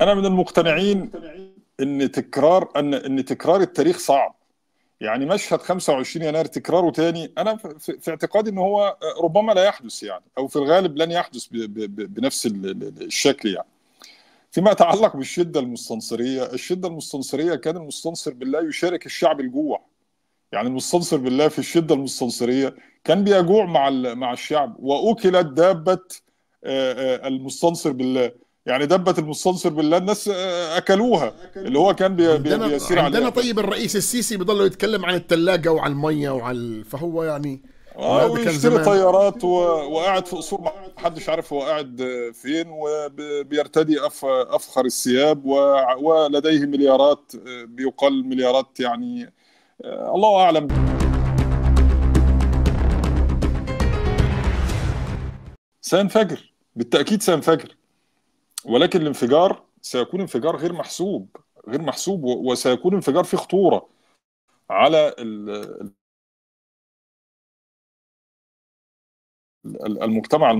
انا من المقتنعين ان تكرار ان ان تكرار التاريخ صعب يعني مشهد 25 يناير تكراره تاني انا في اعتقادي ان هو ربما لا يحدث يعني او في الغالب لن يحدث بنفس الشكل يعني فيما يتعلق بالشده المستنصريه الشده المستنصريه كان المستنصر بالله يشارك الشعب الجوع يعني المستنصر بالله في الشده المستنصريه كان بيجوع مع مع الشعب واكلت دابه آه، آه، المستنصر بالله يعني دبه المستنصر بالله الناس آه، اكلوها اللي هو كان بي عندنا بيسير عندنا عليها. طيب الرئيس السيسي بيضل يتكلم عن الثلاجه وعن الميه وعن فهو يعني آه ويشتري طيارات و... وقاعد في قصور ما حدش عارف هو قاعد آه، فين وبيرتدي أف... افخر الثياب و... ولديه مليارات آه، بيقال مليارات يعني الله اعلم سينفجر بالتاكيد سينفجر ولكن الانفجار سيكون انفجار غير محسوب غير محسوب وسيكون انفجار فيه خطوره على المجتمع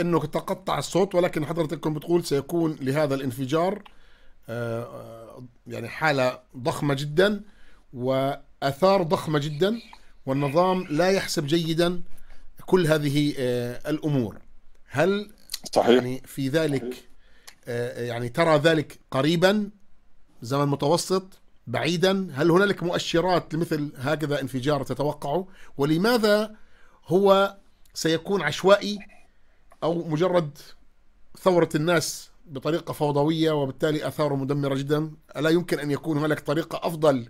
انه تقطع الصوت ولكن حضرتكم بتقول سيكون لهذا الانفجار آه، آه، يعني حاله ضخمه جدا واثار ضخمه جدا والنظام لا يحسب جيدا كل هذه آه، الامور هل صحيح يعني في ذلك صحيح. آه، يعني ترى ذلك قريبا زمن متوسط بعيدا هل هنالك مؤشرات لمثل هكذا انفجار تتوقعه ولماذا هو سيكون عشوائي او مجرد ثوره الناس بطريقه فوضويه وبالتالي اثاره مدمره جدا الا يمكن ان يكون هنالك طريقه افضل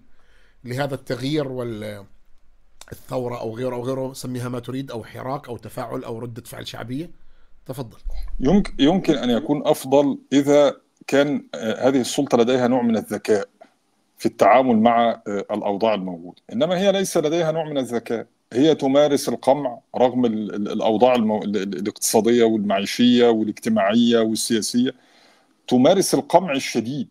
لهذا التغيير والثوره او غيره او غيره سميها ما تريد او حراك او تفاعل او رده فعل شعبيه تفضل يمكن يمكن ان يكون افضل اذا كان آه، هذه السلطه لديها نوع من الذكاء في التعامل مع آه، الاوضاع الموجوده انما هي ليس لديها نوع من الذكاء هي تمارس القمع رغم الاوضاع المو... الاقتصاديه والمعيشيه والاجتماعيه والسياسيه تمارس القمع الشديد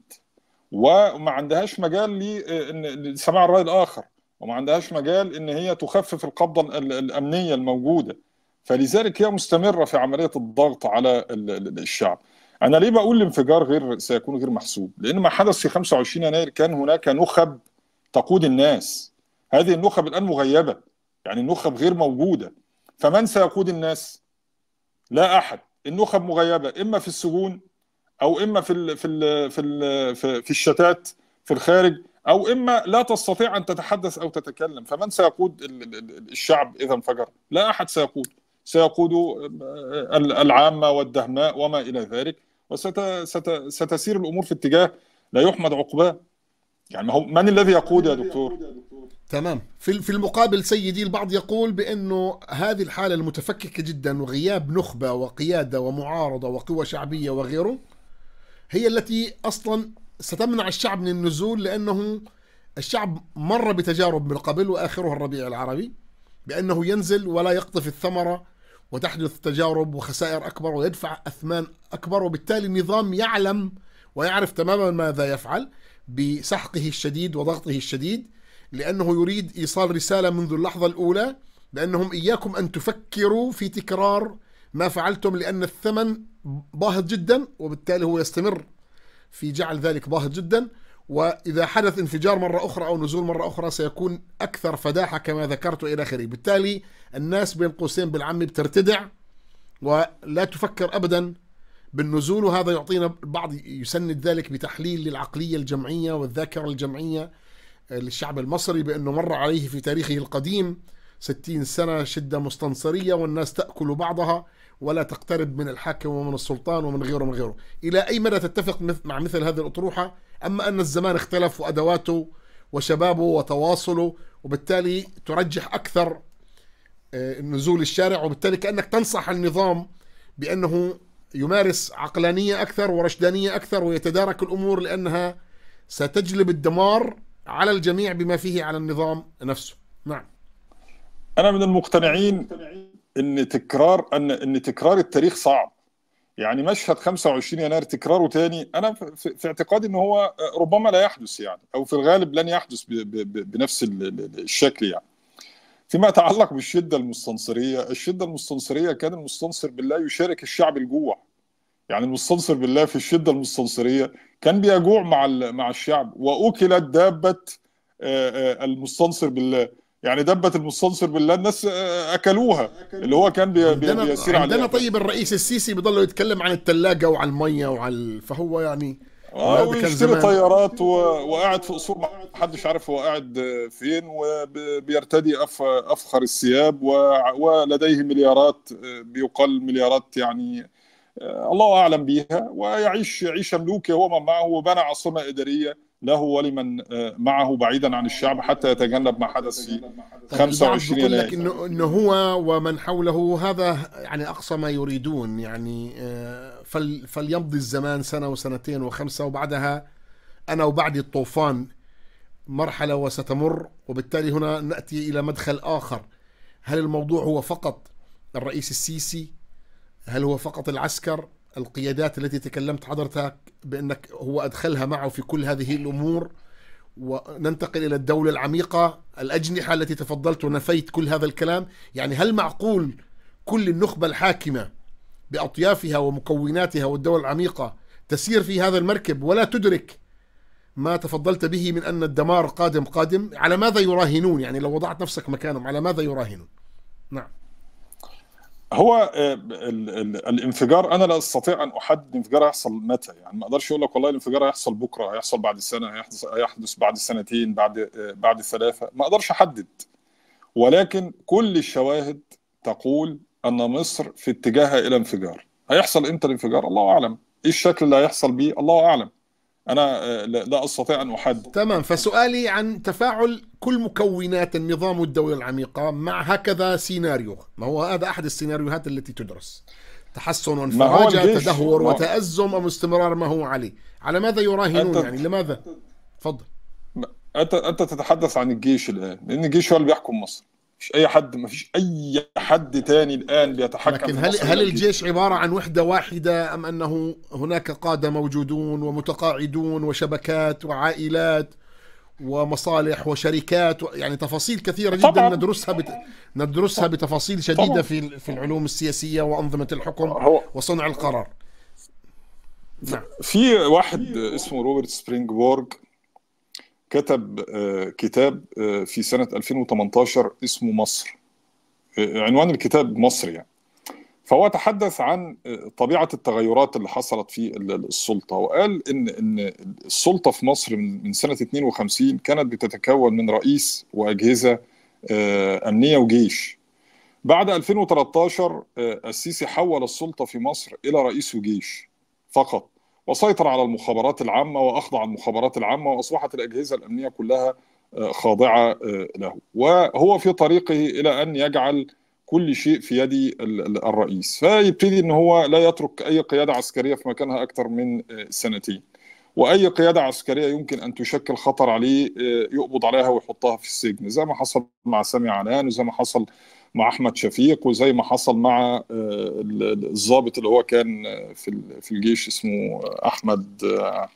وما عندهاش مجال آه، لسماع الراي الاخر وما عندهاش مجال ان هي تخفف القبضه الامنيه الموجوده فلذلك هي مستمره في عمليه الضغط على الشعب انا ليه بقول الانفجار غير سيكون غير محسوب لان ما حدث في 25 يناير كان هناك نخب تقود الناس هذه النخب الان مغيبه يعني النخب غير موجوده فمن سيقود الناس لا احد النخب مغيبه اما في السجون او اما في الـ في الـ في ال في الشتات في الخارج او اما لا تستطيع ان تتحدث او تتكلم فمن سيقود الشعب اذا انفجر لا احد سيقود سيقود آه، العامة والدهماء وما إلى ذلك وستسير الأمور في اتجاه لا يحمد عقباه يعني هو من الذي يقود يا دكتور؟ تمام في في المقابل سيدي البعض يقول بانه هذه الحاله المتفككه جدا وغياب نخبه وقياده ومعارضه وقوى شعبيه وغيره هي التي اصلا ستمنع الشعب من النزول لانه الشعب مر بتجارب من قبل واخرها الربيع العربي بانه ينزل ولا يقطف الثمره وتحدث تجارب وخسائر أكبر ويدفع أثمان أكبر وبالتالي النظام يعلم ويعرف تماما ماذا يفعل بسحقه الشديد وضغطه الشديد لأنه يريد إيصال رسالة منذ اللحظة الأولى بأنهم إياكم أن تفكروا في تكرار ما فعلتم لأن الثمن باهظ جدا وبالتالي هو يستمر في جعل ذلك باهظ جدا واذا حدث انفجار مره اخرى او نزول مره اخرى سيكون اكثر فداحه كما ذكرت الى اخره، بالتالي الناس بين قوسين بالعم بترتدع ولا تفكر ابدا بالنزول وهذا يعطينا البعض يسند ذلك بتحليل للعقليه الجمعيه والذاكره الجمعيه آه، للشعب المصري بانه مر عليه في تاريخه القديم 60 سنه شده مستنصريه والناس تاكل بعضها ولا تقترب من الحاكم ومن السلطان ومن غيره ومن غيره، الى اي مدى تتفق مع مثل هذه الاطروحه أما أن الزمان اختلف وأدواته وشبابه وتواصله وبالتالي ترجح أكثر آه، نزول الشارع وبالتالي كأنك تنصح النظام بأنه يمارس عقلانية أكثر ورشدانية أكثر ويتدارك الأمور لأنها ستجلب الدمار على الجميع بما فيه على النظام نفسه نعم أنا من المقتنعين أن تكرار أن أن تكرار التاريخ صعب يعني مشهد 25 يناير تكراره تاني انا في اعتقادي ان هو آه، ربما لا يحدث يعني او في الغالب لن يحدث بنفس الشكل يعني فيما يتعلق بالشده المستنصريه الشده المستنصريه كان المستنصر بالله يشارك الشعب الجوع يعني المستنصر بالله في الشده المستنصريه كان بيجوع مع مع الشعب واكلت دابه آه، آه، المستنصر بالله يعني دبت المستنصر بالله الناس آه، اكلوها اللي هو كان بي عندنا بيسير عندنا عليها. طيب الرئيس السيسي بيضل يتكلم عن الثلاجه وعن الميه وعن فهو يعني اه ويشتري طيارات و... وقاعد في قصور محدش عارف هو قاعد فين وبيرتدي أف... افخر الثياب و... ولديه مليارات آه، بيقال مليارات يعني آه، الله اعلم بيها ويعيش عيشه ملوكي هو من معه وبنى عاصمه اداريه له ولمن آه، معه بعيدا عن الشعب حتى يتجنب ما حدث في 25 طيب، يناير لك انه هو ومن حوله هذا يعني اقصى ما يريدون يعني آه، فليمضي الزمان سنه وسنتين وخمسه وبعدها انا وبعدي الطوفان مرحله وستمر وبالتالي هنا ناتي الى مدخل اخر هل الموضوع هو فقط الرئيس السيسي هل هو فقط العسكر القيادات التي تكلمت حضرتك بأنك هو أدخلها معه في كل هذه الأمور وننتقل إلى الدولة العميقة الأجنحة التي تفضلت ونفيت كل هذا الكلام يعني هل معقول كل النخبة الحاكمة بأطيافها ومكوناتها والدول العميقة تسير في هذا المركب ولا تدرك ما تفضلت به من أن الدمار قادم قادم على ماذا يراهنون يعني لو وضعت نفسك مكانهم على ماذا يراهنون نعم هو آه، الانفجار انا لا استطيع ان احدد الانفجار هيحصل متى يعني ما اقدرش اقول لك والله الانفجار هيحصل بكره هيحصل بعد سنه هيحدث هيحدث بعد سنتين بعد آه، بعد ثلاثه ما اقدرش احدد ولكن كل الشواهد تقول ان مصر في اتجاهها الى انفجار هيحصل امتى الانفجار الله اعلم ايه الشكل اللي هيحصل بيه الله اعلم انا آه، لا استطيع ان احدد تمام فسؤالي عن تفاعل كل مكونات النظام والدوله العميقه مع هكذا سيناريو ما هو هذا احد السيناريوهات التي تدرس تحسن وانفراج تدهور ما... وتازم ام استمرار ما هو عليه على ماذا يراهنون أنت... يعني لماذا تفضل انت انت تتحدث عن الجيش الان لان الجيش هو اللي بيحكم مصر مش اي حد ما فيش اي حد تاني الان بيتحكم لكن هل هل الجيش عباره عن وحده واحده ام انه هناك قاده موجودون ومتقاعدون وشبكات وعائلات ومصالح وشركات يعني تفاصيل كثيره جدا طبعاً. ندرسها بت... ندرسها بتفاصيل شديده طبعاً. في في العلوم السياسيه وانظمه الحكم هو... وصنع القرار نعم. في واحد اسمه روبرت بورغ كتب آه، كتاب آه، في سنة 2018 اسمه مصر آه، عنوان الكتاب مصر يعني فهو تحدث عن طبيعة التغيرات اللي حصلت في السلطة وقال إن إن السلطة في مصر من سنة 52 كانت بتتكون من رئيس وأجهزة أمنية وجيش بعد 2013 السيسي حول السلطة في مصر إلى رئيس وجيش فقط وسيطر على المخابرات العامة وأخضع المخابرات العامة وأصبحت الأجهزة الأمنية كلها آه، خاضعة آه، له وهو في طريقه إلى أن يجعل كل شيء في يد الرئيس فيبتدي ان هو لا يترك اي قياده عسكريه في مكانها اكثر من آه، سنتين واي قياده عسكريه يمكن ان تشكل خطر عليه يقبض عليها ويحطها في السجن زي ما حصل مع سامي عنان وزي ما حصل مع احمد شفيق وزي ما حصل مع آه، الضابط اللي هو كان آه، في في الجيش اسمه احمد آه،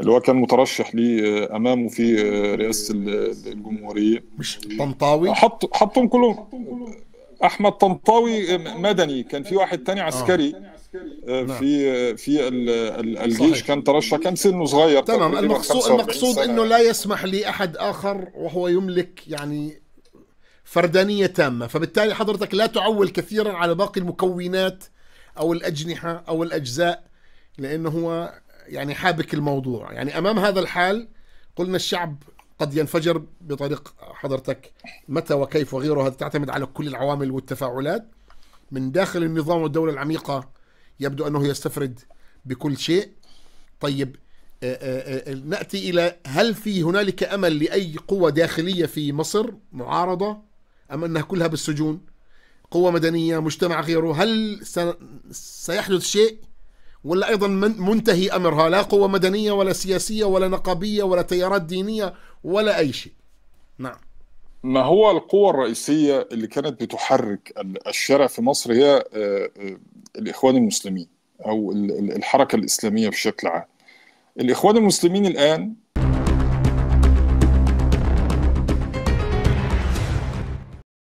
اللي هو كان مترشح لي امامه في رئاسه الجمهوريه مش طنطاوي حط حطهم كلهم احمد طنطاوي مدني كان في واحد تاني عسكري نعم. في في الجيش كان ترشح كان سنه صغير تمام المقصود المقصود انه لا يسمح لاحد اخر وهو يملك يعني فردانية تامة فبالتالي حضرتك لا تعول كثيرا على باقي المكونات أو الأجنحة أو الأجزاء لأنه هو يعني حابك الموضوع يعني أمام هذا الحال قلنا الشعب قد ينفجر بطريق حضرتك متى وكيف وغيره هذا تعتمد على كل العوامل والتفاعلات من داخل النظام والدولة العميقة يبدو أنه يستفرد بكل شيء طيب آه، آه، آه، ناتي الى هل في هنالك امل لاي قوه داخليه في مصر معارضه أم أنها كلها بالسجون قوة مدنية مجتمع غيره هل سيحدث شيء ولا أيضا منتهي أمرها لا قوة مدنية ولا سياسية ولا نقابية ولا تيارات دينية ولا أي شيء نعم ما هو القوة الرئيسية اللي كانت بتحرك الشارع في مصر هي آه، آه، الإخوان المسلمين أو الحركة الإسلامية بشكل عام الإخوان المسلمين الآن